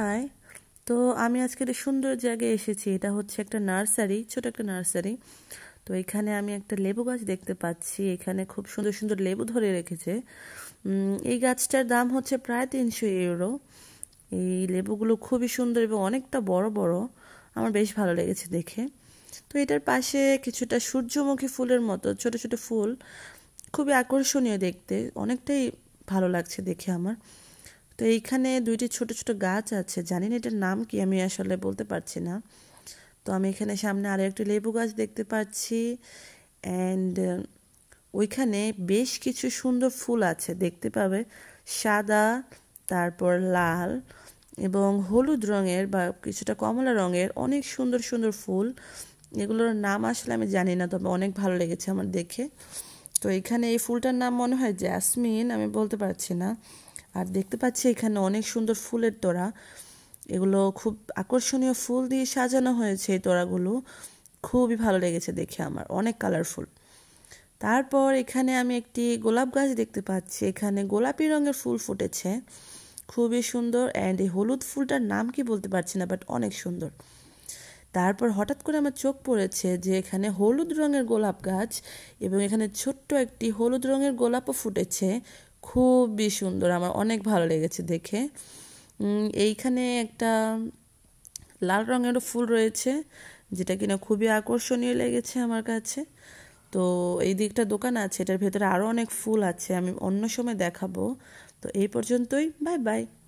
high তো আমি আজকে একটা সুন্দর জায়গায় এসেছি এটা হচ্ছে একটা নার্সারি ছোট একটা নার্সারি তো এখানে আমি একটা লেবু গাছ দেখতে পাচ্ছি এখানে খুব সুন্দর সুন্দর লেবু ধরে রেখেছে এই গাছটার দাম হচ্ছে প্রায় তিনশো ইউরো এই লেবুগুলো খুবই সুন্দর এবং অনেকটা বড় বড় আমার বেশ ভালো লেগেছে দেখে তো এটার পাশে কিছুটা সূর্যমুখী ফুলের মতো ছোট ছোট ফুল খুবই আকর্ষণীয় দেখতে অনেকটাই ভালো লাগছে দেখে আমার তো এইখানে দুইটি ছোট ছোট গাছ আছে জানি না এটার নাম কি আমি আসলে বলতে পারছি না তো আমি এখানে সামনে আরও একটি লেবু গাছ দেখতে পাচ্ছি অ্যান্ড ওইখানে বেশ কিছু সুন্দর ফুল আছে দেখতে পাবে সাদা তারপর লাল এবং হলুদ রঙের বা কিছুটা কমলা রঙের অনেক সুন্দর সুন্দর ফুল এগুলোর নাম আসলে আমি জানি না তবে অনেক ভালো লেগেছে আমার দেখে তো এখানে এই ফুলটার নাম মনে হয় জ্যাসমিন আমি বলতে পারছি না আর দেখতে পাচ্ছি এখানে অনেক সুন্দর ফুলের তোড়া এগুলো খুব আকর্ষণীয় ফুল দিয়ে সাজানো হয়েছে এই তোড়াগুলো খুবই ভালো লেগেছে দেখে আমার অনেক কালারফুল তারপর এখানে আমি একটি গোলাপ গাছ দেখতে পাচ্ছি এখানে গোলাপি রঙের ফুল ফুটেছে খুবই সুন্দর অ্যান্ড এই হলুদ ফুলটার নাম কি বলতে পারছি না বাট অনেক সুন্দর তারপর হঠাৎ করে আমার চোখ পড়েছে যে এখানে হলুদ রঙের গোলাপ গাছ এবং এখানে ছোট্ট একটি হলুদ রঙের গোলাপও ফুটেছে খুবই সুন্দর আমার অনেক ভালো লেগেছে দেখে এইখানে একটা লাল রঙেরও ফুল রয়েছে যেটা কিনা খুবই আকর্ষণীয় লেগেছে আমার কাছে তো এই দিকটা দোকান আছে এটার ভেতরে আরও অনেক ফুল আছে আমি অন্য সময় দেখাবো তো এই পর্যন্তই বাই বাই